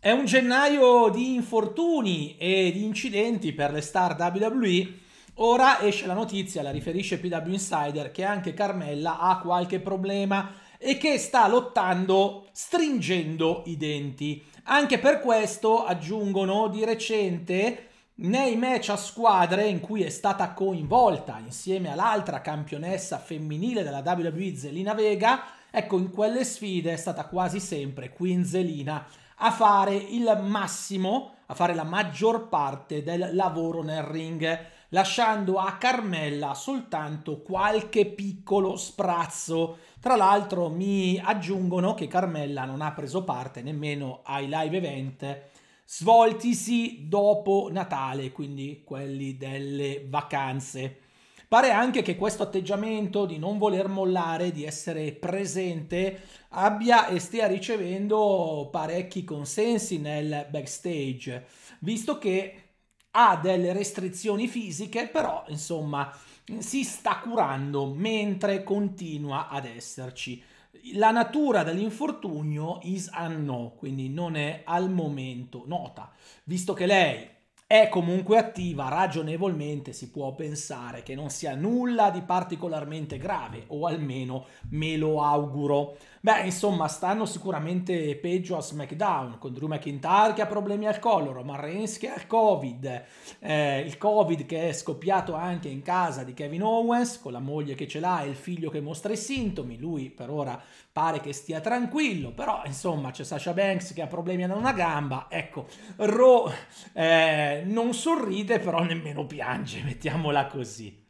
È un gennaio di infortuni e di incidenti per le star WWE. Ora esce la notizia, la riferisce PW Insider, che anche Carmella ha qualche problema e che sta lottando stringendo i denti. Anche per questo, aggiungono, di recente nei match a squadre in cui è stata coinvolta insieme all'altra campionessa femminile della WWE Zelina Vega, Ecco, in quelle sfide è stata quasi sempre Quinzelina a fare il massimo, a fare la maggior parte del lavoro nel ring, lasciando a Carmella soltanto qualche piccolo sprazzo. Tra l'altro mi aggiungono che Carmella non ha preso parte nemmeno ai live event svoltisi dopo Natale, quindi quelli delle vacanze. Pare anche che questo atteggiamento di non voler mollare, di essere presente, abbia e stia ricevendo parecchi consensi nel backstage, visto che ha delle restrizioni fisiche, però insomma si sta curando mentre continua ad esserci. La natura dell'infortunio is unknown, quindi non è al momento nota, visto che lei è comunque attiva, ragionevolmente si può pensare che non sia nulla di particolarmente grave, o almeno me lo auguro. Beh, insomma, stanno sicuramente peggio a SmackDown, con Drew McIntyre che ha problemi al collo, Roman Reigns che ha il Covid, eh, il Covid che è scoppiato anche in casa di Kevin Owens, con la moglie che ce l'ha e il figlio che mostra i sintomi, lui per ora pare che stia tranquillo, però insomma c'è Sasha Banks che ha problemi ad una gamba, ecco, Ro... Eh, non sorride però nemmeno piange, mettiamola così.